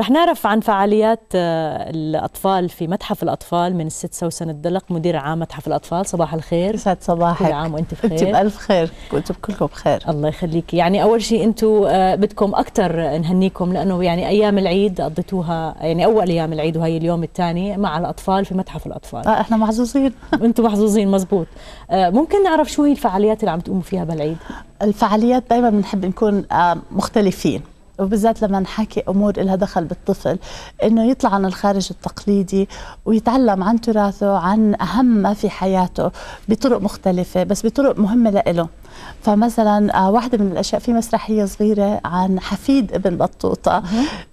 رح نعرف عن فعاليات آه، الأطفال في متحف الأطفال من الست سوسن الدلق مدير عام متحف الأطفال صباح الخير سعد صباحك كل عام وأنت بخير أنت بألف خير وأنتم كلكم بخير الله يخليكي يعني أول شيء أنتم آه، بدكم أكثر نهنيكم لأنه يعني أيام العيد قضيتوها يعني أول أيام العيد وهي اليوم الثاني مع الأطفال في متحف الأطفال آه إحنا محظوظين أنتم محظوظين مزبوط آه، ممكن نعرف شو هي الفعاليات اللي عم تقوموا فيها بالعيد الفعاليات دائما بنحب نكون مختلفين وبالذات لما نحكي امور لها دخل بالطفل انه يطلع عن الخارج التقليدي ويتعلم عن تراثه عن اهم ما في حياته بطرق مختلفه بس بطرق مهمه لإله فمثلا آه، واحدة من الأشياء في مسرحية صغيرة عن حفيد ابن بطوطة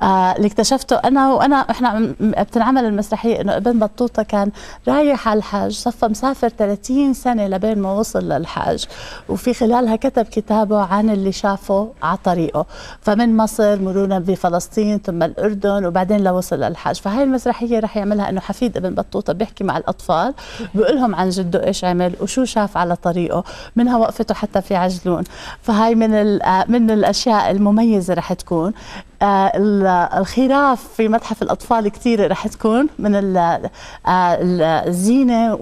آه، اللي اكتشفته أنا وأنا إحنا بتنعمل المسرحية إنه ابن بطوطة كان رايح على الحج صفى مسافر 30 سنة لبين ما وصل للحج وفي خلالها كتب كتابه عن اللي شافه على طريقه فمن مصر مرورا بفلسطين ثم الأردن وبعدين لوصل للحج فهي المسرحية رح يعملها إنه حفيد ابن بطوطة بيحكي مع الأطفال بيقول لهم عن جده إيش عمل وشو شاف على طريقه منها وقفته حتى حتى في عجلون فهاي من آه، من الاشياء المميزه رح تكون آه، الخراف في متحف الاطفال كثير رح تكون من آه، الزينه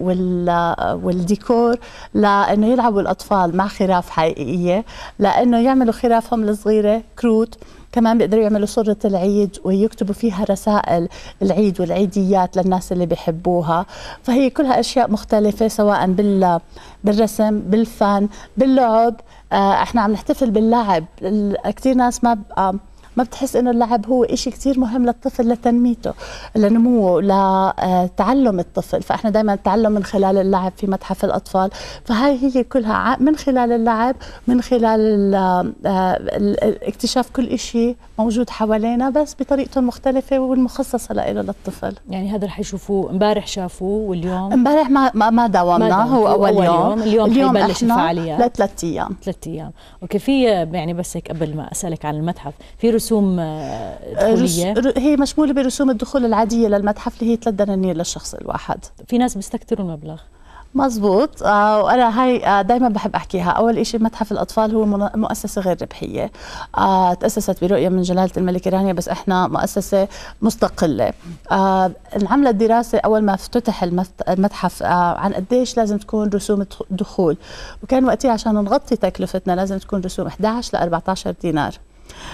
والديكور لانه يلعبوا الاطفال مع خراف حقيقيه لانه يعملوا خرافهم الصغيره كروت كمان بيقدروا يعملوا صورة العيد ويكتبوا فيها رسائل العيد والعيديات للناس اللي بيحبوها فهي كلها أشياء مختلفة سواء بال بالرسم بالفن باللعب آه، احنا عم نحتفل باللعب كثير ناس ما ما بتحس انه اللعب هو شيء كثير مهم للطفل لتنميته لنموه لتعلم الطفل فاحنا دائما نتعلم من خلال اللعب في متحف الاطفال فهاي هي كلها من خلال اللعب من خلال آه، اكتشاف كل شيء موجود حوالينا بس بطريقته المختلفه والمخصصه له للطفل يعني هذا رح يشوفوه امبارح شافوه واليوم امبارح ما ما داومنا هو اول, أول يوم. يوم اليوم, اليوم حيبلش الفعاليات لثلاث ايام ثلاث ايام اوكي في يعني بس هيك قبل ما اسالك عن المتحف في رسوم آه، دخوليه؟ هي مشموله برسوم الدخول العاديه للمتحف اللي هي 3 دنانير للشخص الواحد في ناس بيستكتروا المبلغ مزبوط آه، وانا هاي آه، دائما بحب احكيها اول شيء متحف الاطفال هو مؤسسه غير ربحيه تاسست برؤيه من جلاله الملكه رانيا بس احنا مؤسسه مستقله انعملت دراسه اول ما افتتح المتحف عن قديش لازم تكون رسوم الدخول وكان وقتها عشان نغطي تكلفتنا لازم تكون رسوم 11 ل 14 دينار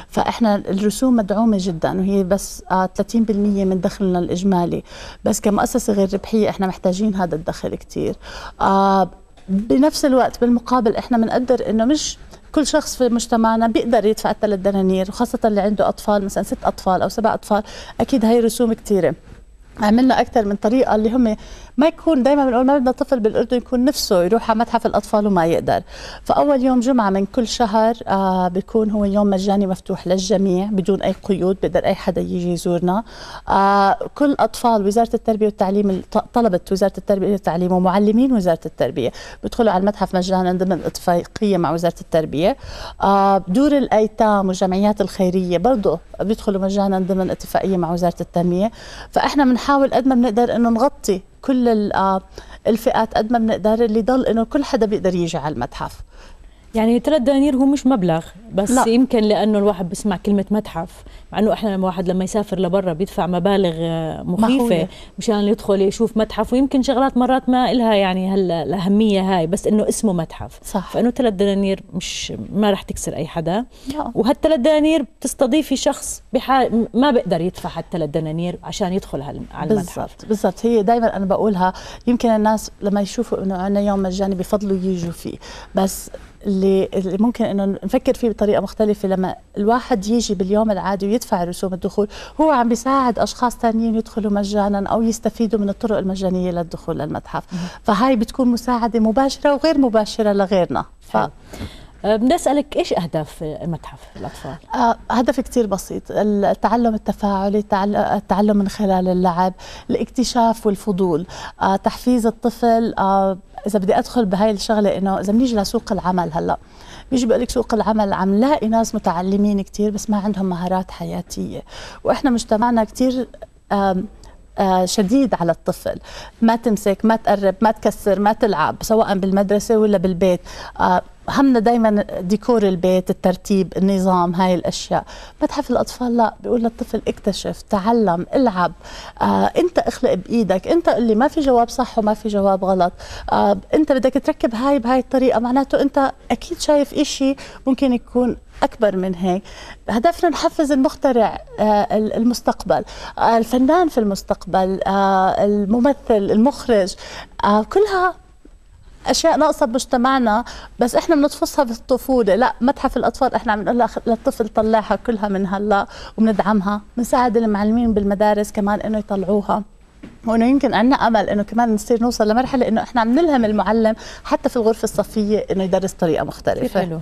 فاحنا الرسوم مدعومه جدا وهي بس 30% آه، من دخلنا الاجمالي بس كمؤسسه غير ربحيه احنا محتاجين هذا الدخل كثير آه، بنفس الوقت بالمقابل احنا بنقدر انه مش كل شخص في مجتمعنا بيقدر يدفع الثلاث دنانير وخاصة اللي عنده أطفال مثلا ست أطفال أو سبع أطفال أكيد هاي رسوم كثيرة عملنا أكثر من طريقة اللي هم ما يكون دائما بنقول ما بدنا طفل بالاردن يكون نفسه يروح على متحف الاطفال وما يقدر فاول يوم جمعه من كل شهر آه بيكون هو يوم مجاني مفتوح للجميع بدون اي قيود بيقدر اي حدا يجي يزورنا آه كل اطفال وزاره التربيه والتعليم طلبه وزاره التربيه والتعليم ومعلمين وزاره التربيه بيدخلوا على المتحف مجانا ضمن اتفاقيه مع وزاره التربيه آه دور الايتام والجمعيات الخيريه برضه بيدخلوا مجانا ضمن اتفاقيه مع وزاره التنميه فاحنا بنحاول قد ما بنقدر انه نغطي كل آه، الفئات قد ما بنقدر اللي ضل انه كل حدا بيقدر يجي على المتحف يعني ثلاث دنانير هو مش مبلغ بس لا. يمكن لانه الواحد بسمع كلمه متحف مع انه احنا لما واحد لما يسافر لبرا بيدفع مبالغ آه، مخيفه مشان يدخل يشوف متحف ويمكن شغلات مرات ما لها يعني هلا الاهميه هاي بس انه اسمه متحف صح فانه ثلاث دنانير مش ما رح تكسر اي حدا وهالثلاث دنانير بتستضيفي شخص بحا... ما بيقدر يدفع هالثلاث دنانير عشان يدخل على المتحف بالضبط بالضبط هي دائما انا بقولها يمكن الناس لما يشوفوا انه عندنا يوم مجاني بفضلوا يجوا فيه بس اللي, اللي ممكن انه نفكر فيه بطريقه مختلفه لما الواحد يجي باليوم العادي يدفع رسوم الدخول هو عم بيساعد اشخاص ثانيين يدخلوا مجانا او يستفيدوا من الطرق المجانيه للدخول للمتحف فهاي بتكون مساعده مباشره وغير مباشره لغيرنا ف... أه، بنسألك إيش أهداف متحف الأطفال؟ أه، هدف كتير بسيط التعلم التفاعلي التعلم من خلال اللعب الاكتشاف والفضول أه، تحفيز الطفل إذا بدي أدخل بهاي الشغلة إنه إذا بنيجي لسوق العمل هلأ بيجي بقول لك سوق العمل عم لاقي ناس متعلمين كثير بس ما عندهم مهارات حياتيه واحنا مجتمعنا كثير شديد على الطفل ما تمسك ما تقرب ما تكسر ما تلعب سواء بالمدرسه ولا بالبيت همنا دائما ديكور البيت الترتيب النظام هاي الاشياء متحف الاطفال لا بيقول للطفل اكتشف تعلم العب آه، انت اخلق بايدك انت اللي ما في جواب صح وما في جواب غلط آه، انت بدك تركب هاي بهاي الطريقه معناته انت اكيد شايف إشي ممكن يكون أكبر من هيك هدفنا نحفز المخترع آه، المستقبل آه، الفنان في المستقبل آه، الممثل المخرج كلها اشياء ناقصه بمجتمعنا بس احنا بنطفصها بالطفوله لا متحف الاطفال احنا عم نقول للطفل طلعها كلها من هلا وبندعمها بنساعد المعلمين بالمدارس كمان انه يطلعوها وانه يمكن عندنا امل انه كمان نصير نوصل لمرحله انه احنا عم نلهم المعلم حتى في الغرفه الصفيه انه يدرس طريقه مختلفه حلو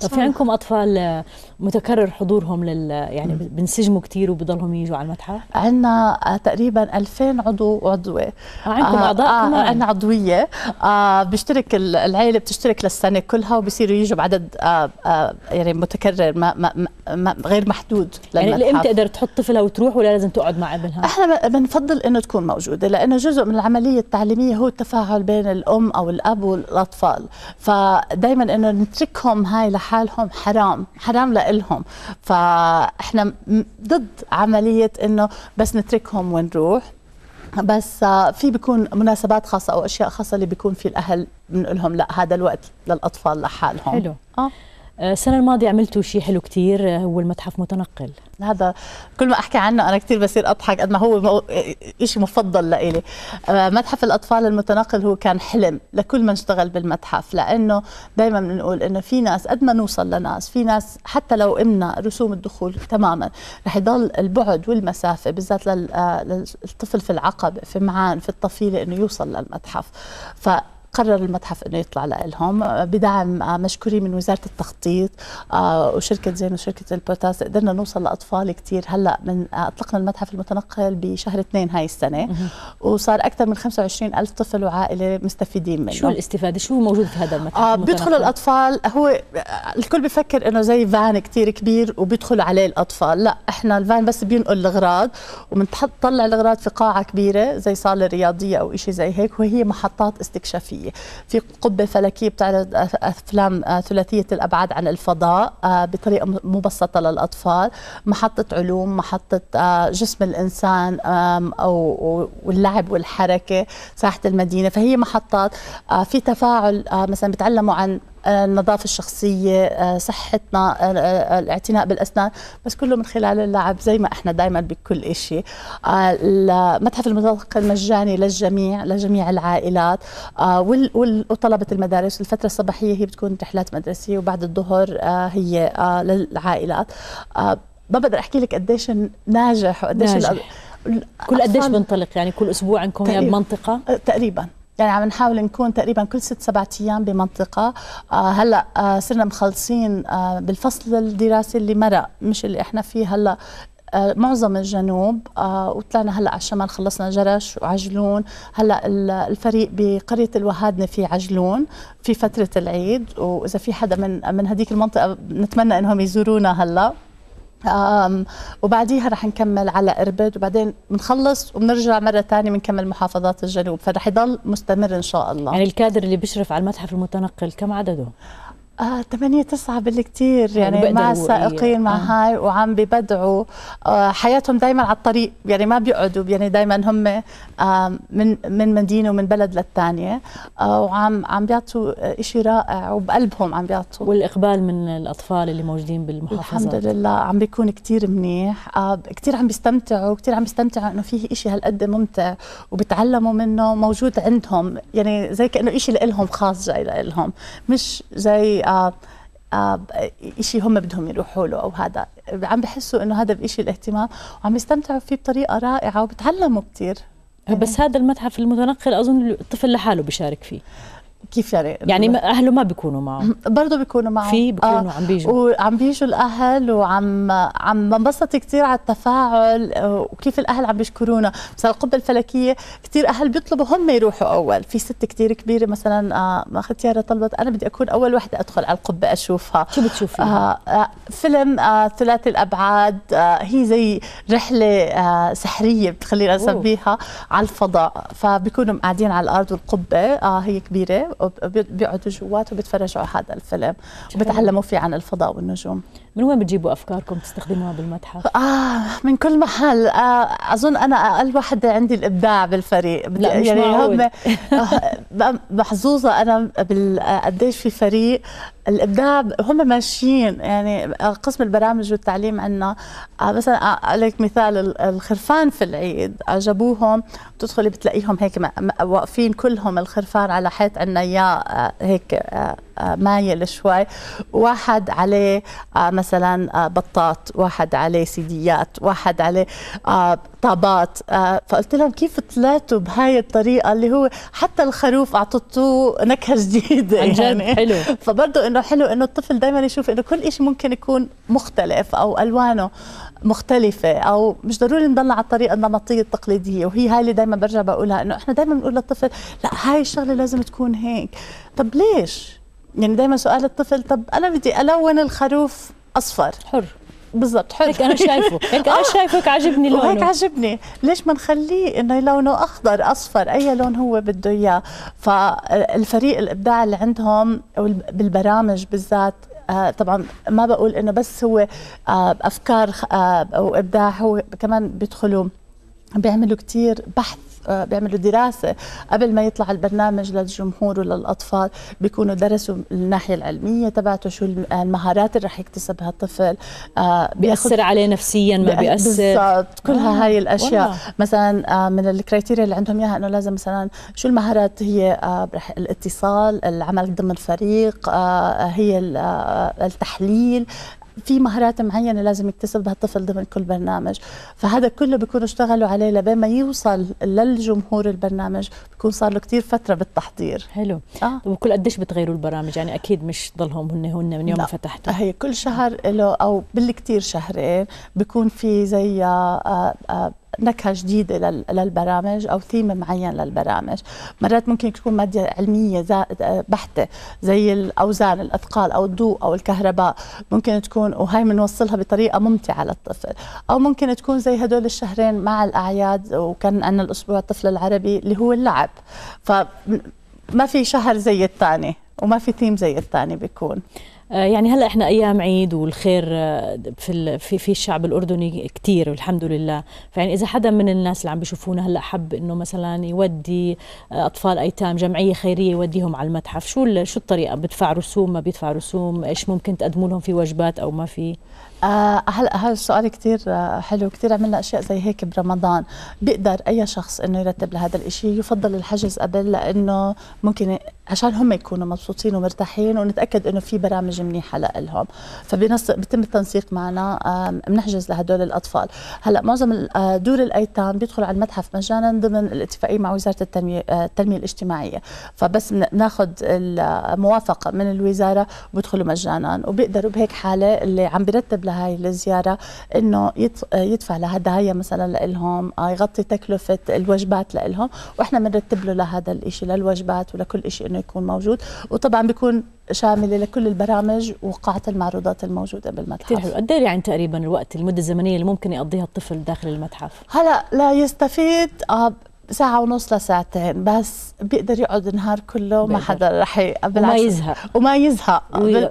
طب في عندكم اطفال متكرر حضورهم لل يعني بينسجموا كثير وبضلهم يجوا على المتحف؟ عندنا تقريبا 2000 عضو وعضوة آه، عندكم آه، اعضاء آه كمان عندنا عضوية آه بيشترك العائلة بتشترك للسنة كلها وبصيروا يجوا بعدد آه آه يعني متكرر ما ما ما غير محدود للمتحف يعني امتى تقدر تحط طفلها وتروح ولا لازم تقعد مع ابنها؟ احنا بنفضل انه تكون موجودة لأنه جزء من العملية التعليمية هو التفاعل بين الأم أو الأب والأطفال فدائما انه نتركهم هاي لحالهم حرام حرام لأ لهم فاحنا ضد عمليه انه بس نتركهم ونروح بس آه، في بيكون مناسبات خاصه او اشياء خاصه اللي بيكون في الاهل بنقول لهم لا هذا الوقت للاطفال لحالهم حلو اه آه، السنة الماضية عملتوا شيء حلو كثير آه، هو المتحف متنقل هذا كل ما أحكي عنه أنا كثير بصير أضحك قد ما هو شيء مفضل لإلي آه، متحف الأطفال المتنقل هو كان حلم لكل من اشتغل بالمتحف لأنه دائما بنقول إنه في ناس قد ما نوصل لناس في ناس حتى لو إمنا رسوم الدخول تماما رح يضل البعد والمسافة بالذات للطفل في العقبة في معان في الطفيلة إنه يوصل للمتحف ف قرر المتحف انه يطلع لهم بدعم آه، مشكورين من وزاره التخطيط آه، وشركه زين وشركه البوتاس قدرنا نوصل لاطفال كثير هلا من آه، اطلقنا المتحف المتنقل بشهر اثنين هاي السنه وصار اكثر من 25 الف طفل وعائله مستفيدين منه شو الاستفاده شو موجود في هذا المتحف آه بيدخل الاطفال هو الكل بفكر انه زي فان كثير كبير وبيدخلوا عليه الاطفال لا احنا الفان بس بينقل الاغراض وبنطلع الاغراض في قاعه كبيره زي صاله رياضيه او شيء زي هيك وهي محطات استكشافيه الفضائية في قبة فلكية بتعرض أفلام ثلاثية الأبعاد عن الفضاء آه، بطريقة مبسطة للأطفال محطة علوم محطة آه، جسم الإنسان أو واللعب والحركة ساحة المدينة فهي محطات آه، في تفاعل مثلا بتعلموا عن النظافه الشخصيه آه، صحتنا آه، آه، الاعتناء بالاسنان بس كله من خلال اللعب زي ما احنا دائما بكل شيء المتحف المتلقي المجاني للجميع لجميع العائلات وطلبه المدارس الفتره الصباحيه هي بتكون رحلات مدرسيه وبعد الظهر هي للعائلات ما بقدر احكي لك قديش ناجح وقديش ناجح. كل قديش بنطلق يعني كل اسبوع عندكم يا يعني بمنطقه تقريبا يعني عم نحاول نكون تقريبا كل ست سبعة ايام بمنطقه آه هلا آه صرنا مخلصين آه بالفصل الدراسي اللي مرق مش اللي احنا فيه هلا آه، معظم الجنوب آه، وطلعنا هلا على الشمال خلصنا جرش وعجلون هلا الفريق بقريه الوهادنه في عجلون في فتره العيد واذا في حدا من من هذيك المنطقه نتمنى انهم يزورونا هلا وبعديها رح نكمل على اربد وبعدين بنخلص وبنرجع مره ثانيه بنكمل محافظات الجنوب فرح يضل مستمر ان شاء الله يعني الكادر اللي بيشرف على المتحف المتنقل كم عدده آه 8 9 بالكثير يعني يعني مع السائقين مع آه. هاي وعم ببدعوا آه حياتهم دائما على الطريق يعني ما بيقعدوا يعني دائما هم آه من من مدينه ومن بلد للثانيه آه وعم عم بيعطوا آه، شيء رائع وبقلبهم عم بيعطوا والاقبال من الاطفال اللي موجودين بالمحافظات الحمد لله عم بيكون كثير منيح آه كثير عم بيستمتعوا كثير عم بيستمتعوا انه فيه شيء هالقد ممتع وبتعلموا منه موجود عندهم يعني زي كانه شيء لهم خاص جاي لهم مش زي آه، آه، آه، شيء هم بدهم يروحوا له أو هذا عم بحسوا إنه هذا بشيء الاهتمام وعم يستمتعوا فيه بطريقة رائعة وبتعلموا كتير بس هذا المتحف المتنقل اظن الطفل لحاله بيشارك فيه كيف يعني يعني اهله ما بيكونوا معه برضه بيكونوا معه في بيكونوا آه عم بيجوا وعم بيجوا الاهل وعم عم بنبسط كثير على التفاعل آه، وكيف الاهل عم بيشكرونا مثلا القبه الفلكيه كثير اهل بيطلبوا هم يروحوا اول في ست كثير كبيره مثلا آه اختيارة طلبت انا بدي اكون اول وحده ادخل على القبه اشوفها شو بتشوفي آه آه فيلم آه ثلاثي الابعاد آه هي زي رحله آه سحريه بتخلينا نسميها على الفضاء فبيكونوا قاعدين على الارض والقبه آه هي كبيره بيقعدوا جوات وبيتفرجوا على هذا الفيلم وبتعلموا فيه عن الفضاء والنجوم من وين بتجيبوا افكاركم تستخدموها بالمتحف؟ اه من كل محل آه اظن انا اقل وحده عندي الابداع بالفريق لا مش يعني هم محظوظه انا قديش في فريق الابداع هم ماشيين يعني آه، قسم البرامج والتعليم عندنا مثلا آه، عليك لك مثال الخرفان في العيد عجبوهم بتدخلي بتلاقيهم هيك واقفين كلهم الخرفان على حيط عندنا اياه هيك آه، آه، مايل شوي واحد عليه آه، مثلا آه، بطاط واحد عليه سيديات واحد عليه طابات فقلت لهم كيف طلعتوا بهاي الطريقة اللي هو حتى الخروف أعطته نكهة جديدة عن جد يعني. حلو فبرضه إنه حلو إنه الطفل دائما يشوف إنه كل شيء ممكن يكون مختلف أو ألوانه مختلفة أو مش ضروري نضل على الطريقة النمطية التقليدية وهي هاي اللي دائما برجع بقولها إنه إحنا دائما بنقول للطفل لا هاي الشغلة لازم تكون هيك طب ليش يعني دائما سؤال الطفل طب انا بدي الون الخروف اصفر حر بالضبط حر هيك انا شايفه هيك انا آه. شايفه هيك عاجبني لونه هيك عاجبني ليش ما نخليه انه لونه اخضر اصفر اي لون هو بده اياه فالفريق الابداع اللي عندهم بالبرامج بالذات آه طبعا ما بقول انه بس هو آه افكار آه وابداع هو كمان بيدخلوا بيعملوا كثير بحث آه، بيعملوا دراسه قبل ما يطلع البرنامج للجمهور وللاطفال بيكونوا درسوا الناحيه العلميه تبعته شو آه، المهارات اللي رح يكتسبها الطفل آه، بياثر عليه نفسيا ما بياثر بالضبط كلها آه. هاي الاشياء والله. مثلا من الكريتيريا اللي عندهم اياها انه لازم مثلا شو المهارات هي الاتصال العمل ضمن فريق هي التحليل في مهارات معينه لازم يكتسبها الطفل ضمن كل برنامج فهذا كله بيكون اشتغلوا عليه لبين ما يوصل للجمهور البرنامج بيكون صار له كثير فتره بالتحضير حلو آه. وكل قديش بتغيروا البرامج يعني اكيد مش ضلهم هن هن من يوم ما فتحتوا هي كل شهر له او بالكثير شهرين بيكون في زي آآ آه، آآ آه، نكهه جديده للبرامج او ثيم معين للبرامج مرات ممكن تكون ماده علميه بحته زي الاوزان الاثقال او الضوء او الكهرباء ممكن تكون وهي بنوصلها بطريقه ممتعه للطفل او ممكن تكون زي هدول الشهرين مع الاعياد وكان عندنا الاسبوع الطفل العربي اللي هو اللعب ف ما في شهر زي الثاني وما في ثيم زي الثاني بيكون آه، يعني هلا احنا ايام عيد والخير آه، في في في الشعب الاردني كثير والحمد لله فيعني اذا حدا من الناس اللي عم بيشوفونا هلا حب انه مثلا يودي آه، اطفال ايتام جمعيه خيريه يوديهم على المتحف شو شو الطريقه بدفع رسوم ما بيدفع رسوم ايش ممكن تقدموا لهم في وجبات او ما في آه، هلا هذا السؤال كثير آه، حلو كثير عملنا اشياء زي هيك برمضان بيقدر اي شخص انه يرتب لهذا الشيء يفضل الحجز قبل لانه ممكن عشان هم يكونوا مبسوطين ومرتاحين ونتاكد انه في برامج منيحه لهم فبنص التنسيق معنا بنحجز لهدول الاطفال هلا معظم آه، دور الايتام بيدخل على المتحف مجانا ضمن الاتفاقيه مع وزاره التنميه التنميه الاجتماعيه فبس بناخذ الموافقه من الوزاره بيدخلوا مجانا وبيقدروا بهيك حاله اللي عم بيرتب لهي الزياره انه يدفع لهدايا مثلا لهم آه، يغطي تكلفه الوجبات لهم واحنا بنرتب له لهذا الشيء للوجبات ولكل شيء انه يكون موجود وطبعا بيكون شامله لكل البرامج وقاعه المعروضات الموجوده بالمتحف كثير حلو قد إيه يعني تقريبا الوقت المده الزمنيه اللي ممكن يقضيها الطفل داخل المتحف هلا لا يستفيد آه، ساعة ونص لساعتين بس بيقدر يقعد النهار كله ما حدا رح وما يزهق وما يزهق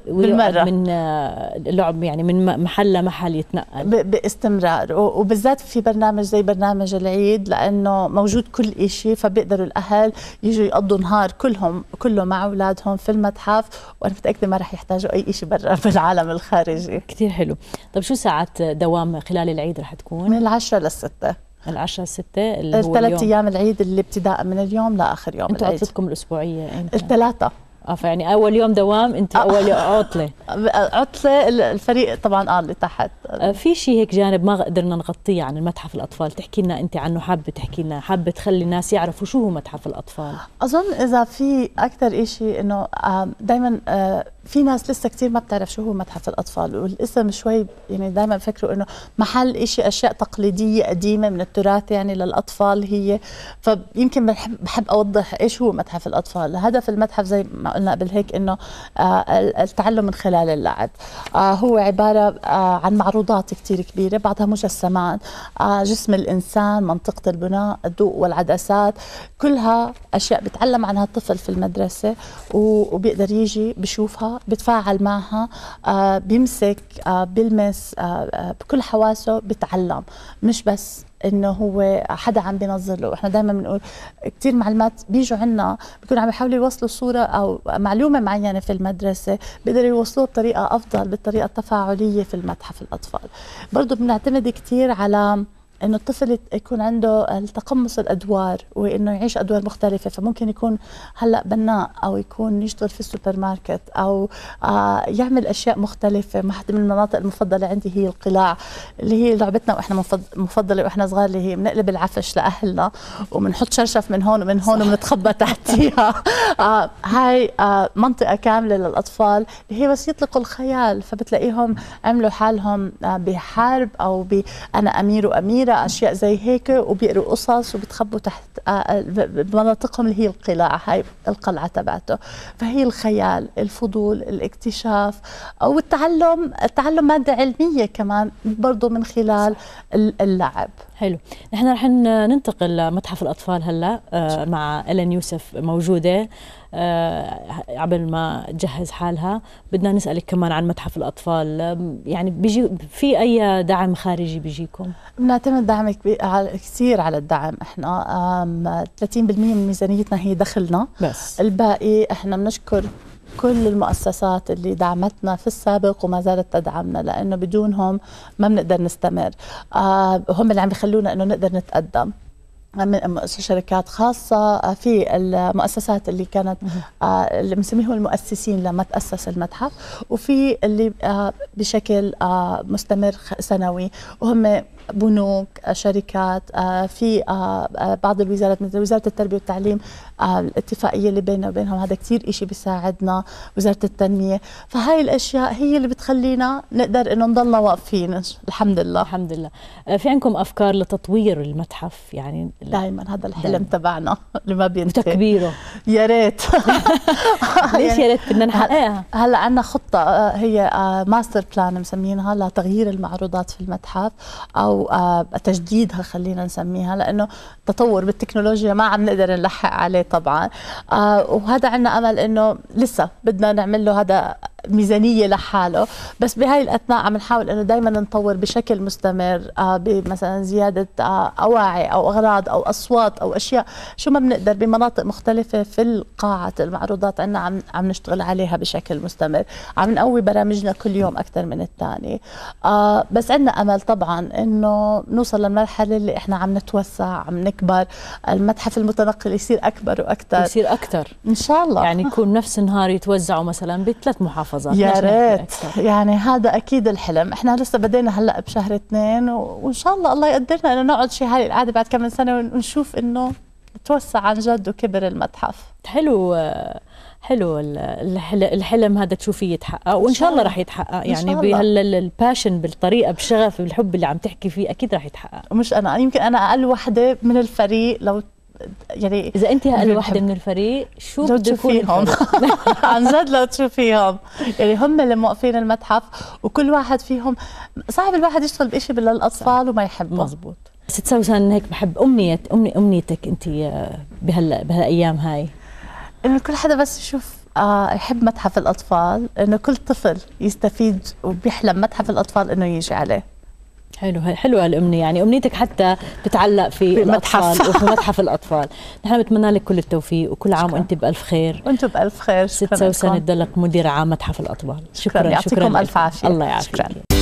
بالمرة من آه، لعب يعني من محل لمحل يتنقل باستمرار وبالذات في برنامج زي برنامج العيد لأنه موجود كل شيء فبيقدروا الأهل يجوا يقضوا نهار كلهم كله مع أولادهم في المتحف وأنا متأكدة ما رح يحتاجوا أي شيء برا في العالم الخارجي كثير حلو طيب شو ساعات دوام خلال العيد رح تكون؟ من العشرة للستة العشاء ستة اللي الثلاث ايام العيد اللي ابتداء من اليوم لاخر يوم انتوا عطلتكم الاسبوعيه امتى؟ الثلاثة اه فيعني اول يوم دوام انت آه اول عطله عطله الفريق طبعا اه اللي تحت آه في شيء هيك جانب ما قدرنا نغطيه عن المتحف الاطفال تحكي لنا انت عنه حابه تحكي لنا حابه تخلي الناس يعرفوا شو هو متحف الاطفال اظن اذا في اكثر شيء انه آه، دائما آه، في ناس لسه كثير ما بتعرف شو هو متحف الاطفال والاسم شوي يعني دائما بفكروا انه محل شيء اشياء تقليديه قديمه من التراث يعني للاطفال هي فيمكن بحب, بحب اوضح ايش هو متحف الاطفال هدف المتحف زي ما قلنا قبل هيك انه آه، التعلم من خلال اللعب آه، هو عباره آه، عن معروضات كثير كبيره بعضها مجسمات جسم الانسان منطقه البناء الضوء والعدسات كلها اشياء بتعلم عنها الطفل في المدرسه وبيقدر يجي بشوفها بتفاعل معها آه بيمسك آه بيلمس آه،, آه بكل حواسه بتعلم مش بس انه هو حدا عم بينظر له احنا دائما بنقول كثير معلمات بيجوا عنا بيكونوا عم يحاولوا يوصلوا صوره او معلومه معينه في المدرسه بيقدروا يوصلوها بطريقه افضل بالطريقه التفاعليه في المتحف الاطفال برضه بنعتمد كثير على انه الطفل يكون عنده التقمص الادوار وانه يعيش ادوار مختلفه فممكن يكون هلا بناء او يكون يشتغل في السوبر ماركت او آه، يعمل اشياء مختلفه حد من المناطق المفضله عندي هي القلاع اللي هي لعبتنا واحنا مفضله واحنا صغار اللي هي بنقلب العفش لاهلنا وبنحط شرشف من هون ومن هون وبنتخبى تحتيها آه، هاي آه، منطقه كامله للاطفال اللي هي بس يطلقوا الخيال فبتلاقيهم عملوا حالهم بحرب او ب انا امير واميره بيقرا اشياء زي هيك وبيقروا قصص وبتخبوا تحت آه، آه، بمناطقهم اللي هي القلاع هاي القلعه تبعته فهي الخيال الفضول الاكتشاف او التعلم التعلم ماده علميه كمان برضه من خلال اللعب حلو نحن رح ننتقل لمتحف الاطفال هلا آه، مع الين يوسف موجوده قبل آه، ما تجهز حالها بدنا نسالك كمان عن متحف الاطفال يعني بيجي في اي دعم خارجي بيجيكم بنعتمد دعم كثير على الدعم احنا 30% من ميزانيتنا هي دخلنا بس الباقي احنا بنشكر كل المؤسسات اللي دعمتنا في السابق وما زالت تدعمنا لانه بدونهم ما بنقدر نستمر آه هم اللي عم يخلونا انه نقدر نتقدم من شركات خاصة آه، في المؤسسات اللي كانت آه، اللي بنسميهم المؤسسين لما تأسس المتحف وفي اللي آه، بشكل مستمر سنوي وهم بنوك شركات في بعض الوزارات مثل وزارة التربية والتعليم الاتفاقيه اللي بيننا وبينهم هذا كثير شيء بيساعدنا وزاره التنميه فهاي الاشياء هي اللي بتخلينا نقدر انه نضلنا واقفين الحمد لله الحمد لله آه، في عندكم افكار لتطوير المتحف يعني دائما هذا الحلم دايماً. تبعنا اللي ما بينتهي وتكبيره يا ريت ليش يا ريت بدنا نحققها هلا عندنا خطه آه، هي ماستر آه، بلان مسمينها لتغيير المعروضات في المتحف او تجديدها خلينا نسميها لانه تطور بالتكنولوجيا ما عم نقدر نلحق عليه طبعا آه، وهذا عنا امل انه لسه بدنا نعمل له هذا ميزانيه لحاله بس بهاي الاثناء عم نحاول انه دائما نطور بشكل مستمر آه، بمثلا زياده آه، اواعي او اغراض او اصوات او اشياء شو ما بنقدر بمناطق مختلفه في القاعه المعروضات عنا عم عم نشتغل عليها بشكل مستمر عم نقوي برامجنا كل يوم اكثر من الثاني آه، بس عندنا امل طبعا انه نوصل للمرحله اللي احنا عم نتوسع عم نكبر المتحف المتنقل يصير اكبر واكثر يصير اكثر ان شاء الله يعني يكون نفس النهار يتوزعوا مثلا بثلاث محافظات المحافظات يا ريت يعني هذا اكيد الحلم احنا لسه بدينا هلا بشهر اثنين وان شاء الله الله يقدرنا انه نقعد شي هاي القعده بعد كم سنه ونشوف انه توسع عن جد وكبر المتحف حلو حلو الحلم هذا تشوفيه يتحقق وان شاء الله راح يتحقق يعني بهالباشن بالطريقه بالشغف بالحب اللي عم تحكي فيه اكيد راح يتحقق مش انا يمكن انا اقل وحده من الفريق لو يعني اذا انت هلا وحده من الفريق شو بدك تشوفيهم عن جد لو تشوفيهم يعني هم اللي موقفين المتحف وكل واحد فيهم صعب الواحد يشتغل بشيء للاطفال وما يحبه مزبوط ست سوسن هيك بحب امنيه امني امنيتك انت آه، بهلا بهالايام هاي انه كل حدا بس يشوف آه، يحب متحف الاطفال انه كل طفل يستفيد وبيحلم متحف الاطفال انه يجي عليه حلو حلو هالامنيه يعني امنيتك حتى بتعلق في المتحف وفي متحف الاطفال نحن بتمنى لك كل التوفيق وكل عام وانت بالف خير وانت بالف خير شكرا ست سوسن تضلك مديره عام متحف الاطفال شكرا شكرا, شكرا يعطيكم الف عافيه الله يعافيك